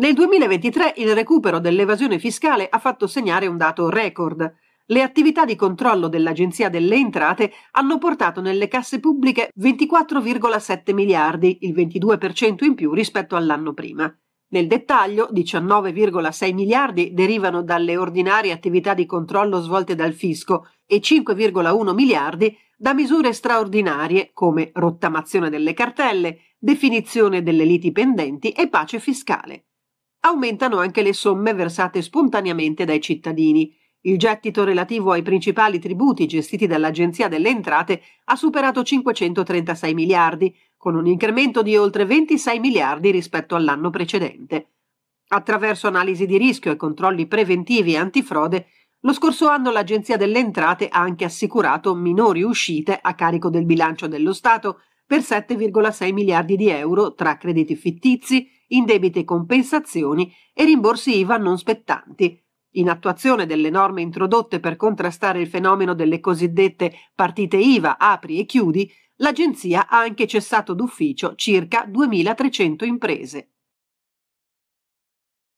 Nel 2023 il recupero dell'evasione fiscale ha fatto segnare un dato record. Le attività di controllo dell'Agenzia delle Entrate hanno portato nelle casse pubbliche 24,7 miliardi, il 22% in più rispetto all'anno prima. Nel dettaglio, 19,6 miliardi derivano dalle ordinarie attività di controllo svolte dal fisco e 5,1 miliardi da misure straordinarie come rottamazione delle cartelle, definizione delle liti pendenti e pace fiscale aumentano anche le somme versate spontaneamente dai cittadini. Il gettito relativo ai principali tributi gestiti dall'Agenzia delle Entrate ha superato 536 miliardi, con un incremento di oltre 26 miliardi rispetto all'anno precedente. Attraverso analisi di rischio e controlli preventivi e antifrode, lo scorso anno l'Agenzia delle Entrate ha anche assicurato minori uscite a carico del bilancio dello Stato per 7,6 miliardi di euro tra crediti fittizi, indebite compensazioni e rimborsi IVA non spettanti, in attuazione delle norme introdotte per contrastare il fenomeno delle cosiddette partite IVA, apri e chiudi, l'Agenzia ha anche cessato d'ufficio circa 2.300 imprese.